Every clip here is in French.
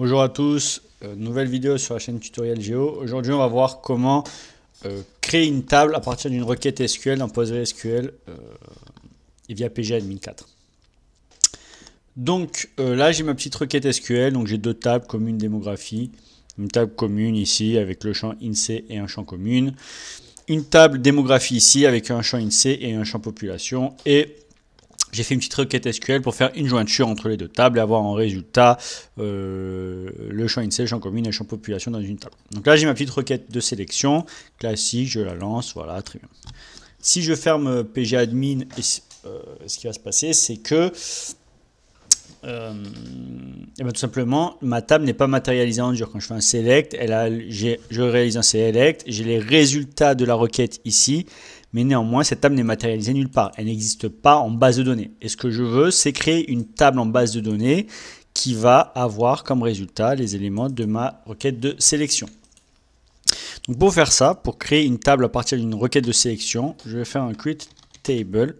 Bonjour à tous, euh, nouvelle vidéo sur la chaîne Tutoriel Geo. Aujourd'hui, on va voir comment euh, créer une table à partir d'une requête SQL dans PostgreSQL euh, et via pgadmin 4. Donc là, j'ai ma petite requête SQL, donc j'ai deux tables commune démographie, une table commune ici avec le champ INSEE et un champ commune, une table démographie ici avec un champ INSEE et un champ population et j'ai fait une petite requête SQL pour faire une jointure entre les deux tables et avoir en résultat euh, le champ INSEE, le champ commune et le champ population dans une table. Donc là, j'ai ma petite requête de sélection classique, je la lance, voilà, très bien. Si je ferme PGAdmin, euh, ce qui va se passer, c'est que euh, eh ben, tout simplement, ma table n'est pas matérialisée en dur. Quand je fais un select, elle a, je réalise un select, j'ai les résultats de la requête ici, mais néanmoins, cette table n'est matérialisée nulle part. Elle n'existe pas en base de données. Et ce que je veux, c'est créer une table en base de données qui va avoir comme résultat les éléments de ma requête de sélection. Donc pour faire ça, pour créer une table à partir d'une requête de sélection, je vais faire un create table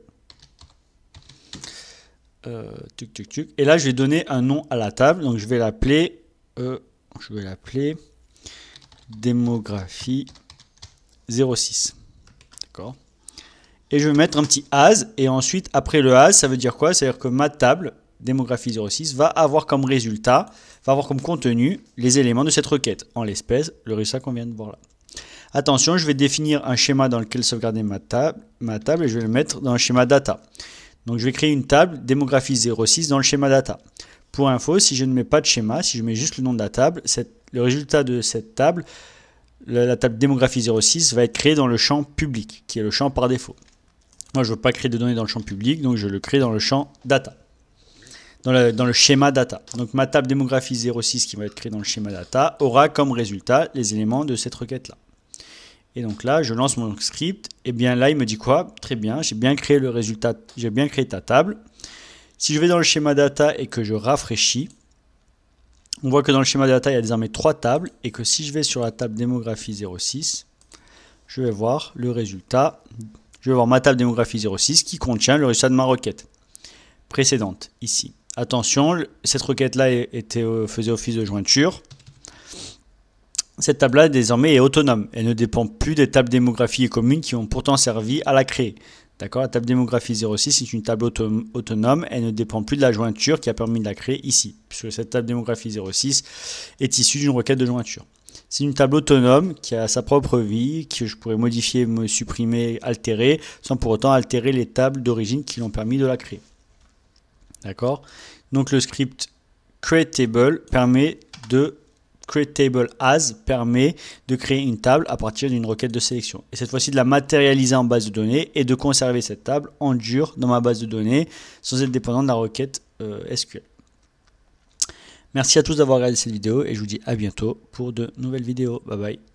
euh, et là, je vais donner un nom à la table. Donc, je vais l'appeler. Euh, je vais l'appeler démographie 06. D'accord. Et je vais mettre un petit as. Et ensuite, après le as, ça veut dire quoi C'est-à-dire que ma table démographie 06 va avoir comme résultat, va avoir comme contenu les éléments de cette requête. En l'espèce, le résultat qu'on vient de voir là. Attention, je vais définir un schéma dans lequel sauvegarder ma table, ma table et je vais le mettre dans le schéma data. Donc je vais créer une table démographie 06 dans le schéma data. Pour info, si je ne mets pas de schéma, si je mets juste le nom de la table, le résultat de cette table, la, table démographie 06, va être créée dans le champ public, qui est le champ par défaut. Moi, je ne veux pas créer de données dans le champ public, donc je le crée dans le champ data, dans le, dans le schéma data. Donc ma table démographie 06 qui va être créée dans le schéma data aura comme résultat les éléments de cette requête-là. Et donc là, je lance mon script et eh bien là, il me dit quoi Très bien, j'ai bien créé le résultat, j'ai bien créé ta table. Si je vais dans le schéma data et que je rafraîchis, on voit que dans le schéma data, il y a désormais trois tables et que si je vais sur la table démographie 06, je vais voir le résultat. Je vais voir ma table démographie 06 qui contient le résultat de ma requête précédente ici. Attention, cette requête-là était, euh, faisait office de jointure. Cette table-là désormais est autonome. Elle ne dépend plus des tables démographie et communes qui ont pourtant servi à la créer. D'accord La table démographie 06 est une table autonome. Elle ne dépend plus de la jointure qui a permis de la créer ici, puisque cette table démographie 06 est issue d'une requête de jointure. C'est une table autonome qui a sa propre vie, que je pourrais modifier, me supprimer, altérer, sans pour autant altérer les tables d'origine qui l'ont permis de la créer. D'accord Donc le script createTable permet de Table As permet de créer une table à partir d'une requête de sélection. Et cette fois-ci, de la matérialiser en base de données et de conserver cette table en dur dans ma base de données sans être dépendant de la requête euh, SQL. Merci à tous d'avoir regardé cette vidéo et je vous dis à bientôt pour de nouvelles vidéos. Bye bye.